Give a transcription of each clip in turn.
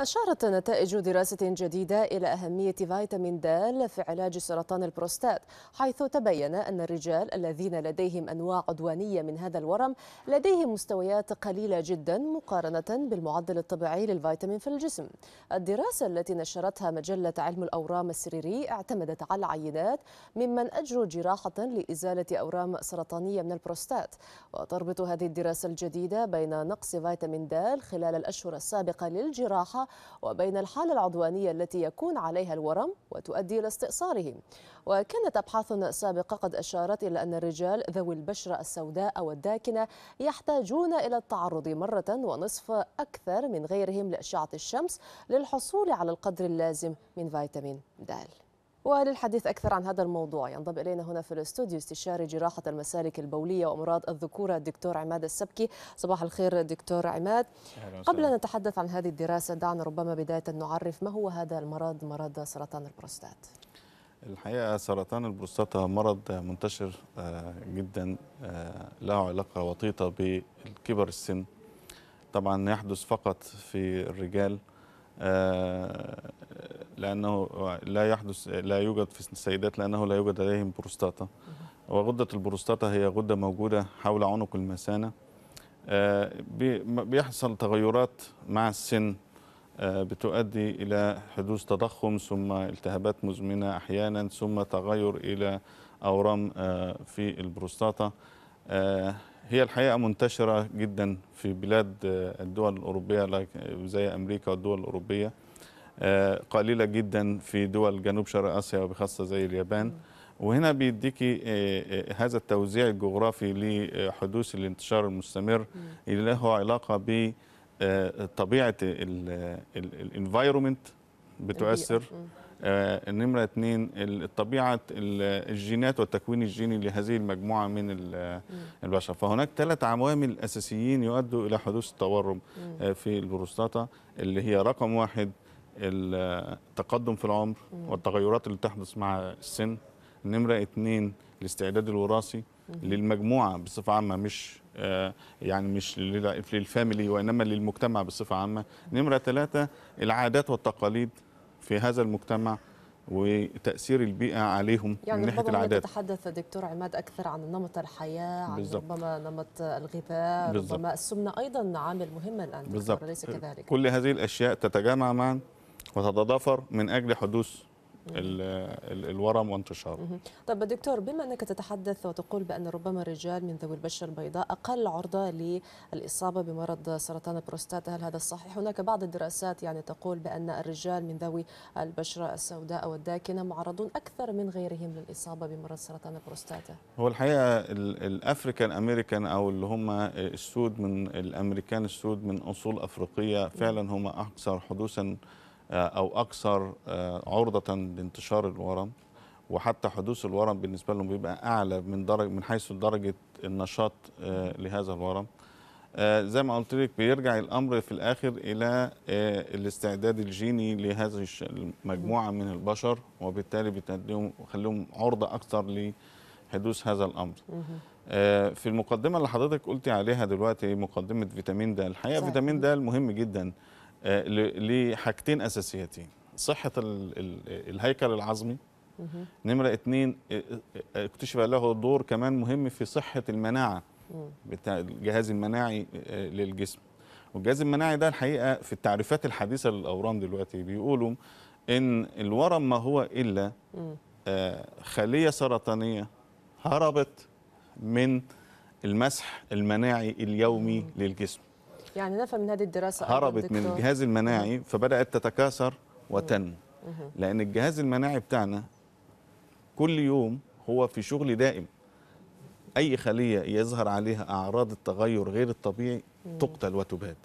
أشارت نتائج دراسة جديدة إلى أهمية فيتامين د في علاج سرطان البروستات حيث تبين أن الرجال الذين لديهم أنواع عدوانية من هذا الورم لديهم مستويات قليلة جدا مقارنة بالمعدل الطبيعي للفيتامين في الجسم الدراسة التي نشرتها مجلة علم الأورام السريري اعتمدت على العينات ممن أجروا جراحة لإزالة أورام سرطانية من البروستات وتربط هذه الدراسة الجديدة بين نقص فيتامين د خلال الأشهر السابقة للجراحة وبين الحالة العدوانية التي يكون عليها الورم وتؤدي إلى استئصاره وكانت أبحاث سابقة قد أشارت إلى أن الرجال ذوي البشرة السوداء أو الداكنة يحتاجون إلى التعرض مرة ونصف أكثر من غيرهم لأشعة الشمس للحصول على القدر اللازم من فيتامين د وللحديث أكثر عن هذا الموضوع ينضم إلينا هنا في الاستوديو استشاري جراحة المسالك البولية وأمراض الذكورة الدكتور عماد السبكي صباح الخير دكتور عماد قبل أن نتحدث عن هذه الدراسة دعنا ربما بداية نعرف ما هو هذا المرض مرض سرطان البروستات الحقيقة سرطان البروستاتا مرض منتشر آه، جدا آه، له علاقة وطيدة بالكبر السن طبعا يحدث فقط في الرجال آه، لانه لا يحدث لا يوجد في السيدات لانه لا يوجد لديهم بروستاتا وغده البروستاتا هي غده موجوده حول عنق المثانه آه، بيحصل تغيرات مع السن آه، بتؤدي الى حدوث تضخم ثم التهابات مزمنه احيانا ثم تغير الى اورام آه، في البروستاتا هي الحقيقه منتشره جدا في بلاد الدول الاوروبيه زي امريكا والدول الاوروبيه آه، قليله جدا في دول جنوب شرق اسيا وبخاصه زي اليابان وهنا بيديكي آه، آه، هذا التوزيع الجغرافي لحدوث الانتشار المستمر اللي له علاقه ب طبيعه الانفايرومنت بتؤثر نمره اثنين طبيعه الجينات والتكوين الجيني لهذه المجموعه من البشر فهناك ثلاث عوامل اساسيين يؤدوا الى حدوث التورم في البروستاتا اللي هي رقم واحد التقدم في العمر والتغيرات اللي تحدث مع السن نمرة اثنين الاستعداد الوراثي للمجموعة بصفة عامة مش آه، يعني مش للفاميلي وإنما للمجتمع بصفة عامة نمرة ثلاثة العادات والتقاليد في هذا المجتمع وتاثير البيئه عليهم يعني من ناحيه العادات تتحدث دكتور عماد اكثر عن نمط الحياه عن بالزبط. ربما نمط الغذاء ربما السمنه ايضا عامل مهم الان بالضبط ليس كذلك كل هذه الاشياء تتجمع معا وتتضافر من أجل حدوث الورم وانتشاره طب دكتور بما أنك تتحدث وتقول بأن ربما الرجال من ذوي البشرة البيضاء أقل عرضة للإصابة بمرض سرطان البروستاتا هل هذا صحيح؟ هناك بعض الدراسات يعني تقول بأن الرجال من ذوي البشرة السوداء أو الداكنة معرضون أكثر من غيرهم للإصابة بمرض سرطان البروستاتا هو الحقيقة الأفريكان أمريكان أو اللي هم السود من الأمريكان السود من أصول أفريقية فعلا هم أكثر حدوثا آه، او اكثر آه، عرضه لانتشار الورم وحتى حدوث الورم بالنسبه لهم بيبقى اعلى من درجه من حيث درجه النشاط آه، لهذا الورم زي ما قلت لك بيرجع الامر في الاخر الى الاستعداد الجيني لهذه المجموعه من البشر وبالتالي بتديهم خليهم عرضه اكثر لحدوث هذا الامر في المقدمه اللي حضرتك قلتي عليها دلوقتي مقدمه فيتامين د الحقيقه فيتامين د مهم جدا آه، لحاجتين اساسيتين صحه الهيكل العظمي نمره اتنين آه، آه، اكتشف له دور كمان مهم في صحه المناعه بتاع الجهاز المناعي للجسم والجهاز المناعي ده الحقيقه في التعريفات الحديثه للاورام دلوقتي بيقولوا ان الورم ما هو الا خليه سرطانيه هربت من المسح المناعي اليومي للجسم يعني نفهم من هذه الدراسة هربت من الجهاز المناعي فبدأت تتكاثر وتن لأن الجهاز المناعي بتاعنا كل يوم هو في شغل دائم أي خلية يظهر عليها أعراض التغير غير الطبيعي تقتل وتباد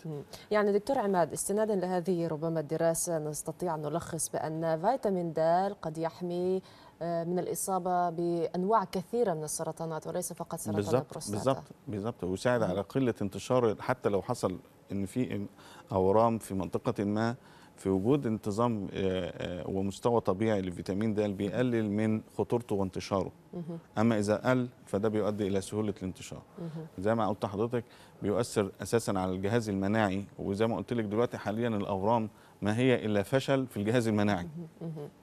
يعني دكتور عماد استنادا لهذه ربما الدراسة نستطيع أن نلخص بأن فيتامين د قد يحمي آه، من الإصابة بأنواع كثيرة من السرطانات وليس فقط سرطان بالزبط البروستاتا بالظبط بالظبط ويساعد على قلة انتشار حتى لو حصل إن في أورام في منطقة ما في وجود انتظام آه، آه، ومستوى طبيعي للفيتامين د بيقلل من خطورته وانتشاره اما اذا قل فده بيؤدي الى سهوله الانتشار زي ما قلت حضرتك بيؤثر اساسا على الجهاز المناعي وزي ما قلت لك دلوقتي حاليا الاورام ما هي إلا فشل في الجهاز المناعي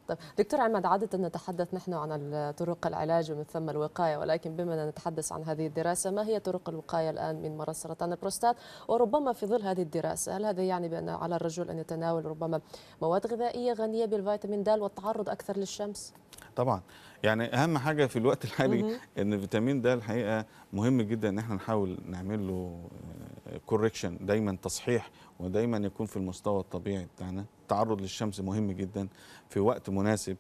طب دكتور عماد عادة نتحدث نحن عن طرق العلاج ومن ثم الوقاية ولكن بما نتحدث عن هذه الدراسة ما هي طرق الوقاية الآن من مرض سرطان البروستات وربما في ظل هذه الدراسة هل هذا يعني بأن على الرجل أن يتناول ربما مواد غذائية غنية بالفيتامين د والتعرض أكثر للشمس؟ طبعا يعني اهم حاجه في الوقت الحالي ان فيتامين د الحقيقه مهم جدا ان احنا نحاول نعمل له آه، كوركشن دايما تصحيح ودايما يكون في المستوى الطبيعي بتاعنا التعرض للشمس مهم جدا في وقت مناسب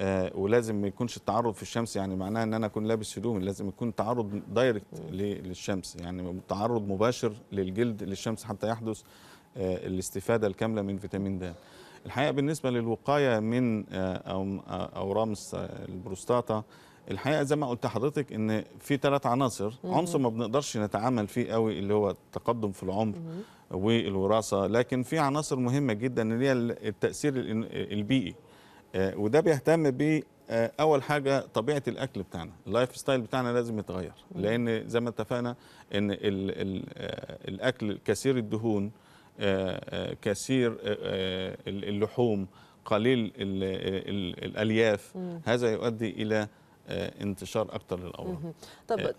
آه، ولازم ما يكونش التعرض في الشمس يعني معناها ان انا اكون لابس هدومي لازم يكون تعرض دايركت للشمس يعني تعرض مباشر للجلد للشمس حتى يحدث آه، الاستفاده الكامله من فيتامين د الحقيقه بالنسبه للوقايه من آه، اورام البروستاتا الحقيقه زي ما قلت لحضرتك ان في ثلاث عناصر عنصر ما بنقدرش نتعامل فيه قوي اللي هو التقدم في العمر والوراثه لكن في عناصر مهمه جدا اللي هي التاثير البيئي آه، وده بيهتم ب آه، اول حاجه طبيعه الاكل بتاعنا اللايف ستايل بتاعنا لازم يتغير لان زي ما اتفقنا ان الـ الـ آه، الاكل كثير الدهون كثير اللحوم قليل الـ الـ الالياف هذا يؤدي الى آه، انتشار اكثر للاورام طب آه،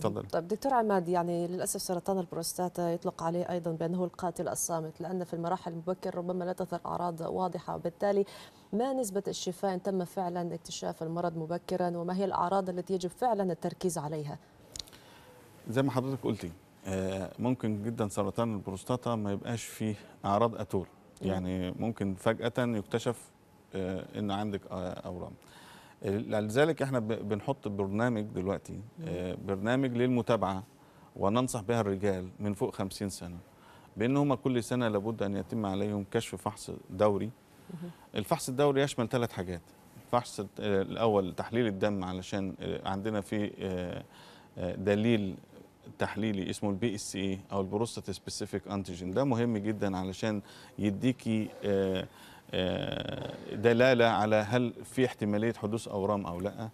تفضل طب دكتور عماد يعني للاسف سرطان البروستاتا يطلق عليه ايضا بانه القاتل الصامت لان في المراحل المبكره ربما لا تظهر اعراض واضحه وبالتالي ما نسبه الشفاء ان تم فعلا اكتشاف المرض مبكرا وما هي الاعراض التي يجب فعلا التركيز عليها زي ما حضرتك قلتي آه، ممكن جدا سرطان البروستاتا ما يبقاش فيه اعراض اتول يعني ممكن فجاه يكتشف ان عندك اورام لذلك احنا بنحط برنامج دلوقتي آه، برنامج للمتابعه وننصح بها الرجال من فوق 50 سنه بان هم كل سنه لابد ان يتم عليهم كشف فحص دوري الفحص الدوري يشمل ثلاث حاجات الفحص الاول تحليل الدم علشان آه، عندنا في آه، دليل تحليلي اسمه البي اس اي او البروستات سبيسيفيك انتيجين ده مهم جدا علشان يديكي آه، دلاله على هل في احتماليه حدوث اورام او لا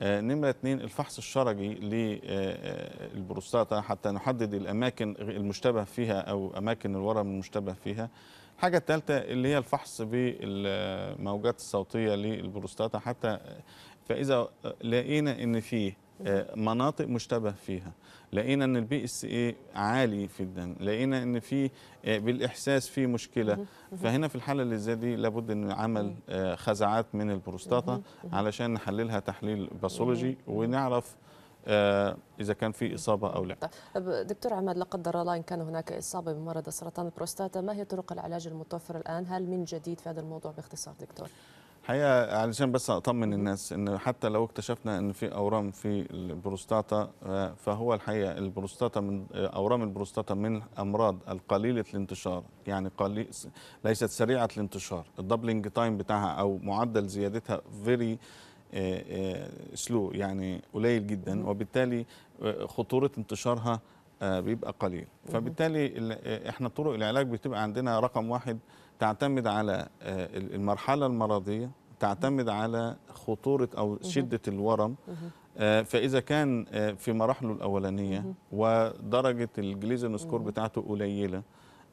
آه، نمرة اثنين الفحص الشرجي للبروستاتا حتى نحدد الأماكن المشتبه فيها أو أماكن الورم المشتبه فيها الحاجة الثالثة اللي هي الفحص بالموجات الصوتية للبروستاتا حتى فإذا لقينا أن فيه آه، مناطق مشتبه فيها لقينا ان البي اس اي عالي في الدم لقينا ان في آه، بالاحساس في مشكله فهنا في الحاله اللي زي دي لابد ان عمل آه، خزعات من البروستاتا علشان نحللها تحليل باثولوجي ونعرف اذا كان في اصابه او لا طيب دكتور عماد لا قدر الله ان كان هناك اصابه بمرض سرطان البروستاتا ما هي طرق العلاج المتوفره الان هل من جديد في هذا الموضوع باختصار دكتور حقيقه علشان بس اطمن الناس ان حتى لو اكتشفنا ان في اورام في البروستاتا آه، فهو الحقيقه البروستاتا من آه، اورام البروستاتا من الامراض القليله الانتشار يعني قليل ليست سريعه الانتشار الدبلنج تايم بتاعها او معدل زيادتها فيري سلو آه، يعني قليل جدا وبالتالي خطوره انتشارها بيبقى قليل فبالتالي احنا طرق العلاج بتبقى عندنا رقم واحد تعتمد على المرحله المرضيه تعتمد على خطورة أو شدة الورم آه، فإذا كان آه، في مراحله الأولانية ودرجة سكور بتاعته قليلة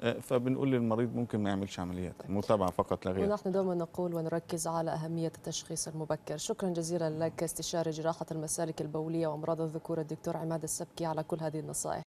آه، فبنقول للمريض ممكن ما يعملش عمليات متابعه فقط لا غير ونحن دوما نقول ونركز على اهميه التشخيص المبكر شكرا جزيلا لك استشاري جراحه المسالك البوليه وامراض الذكور الدكتور عماد السبكي على كل هذه النصائح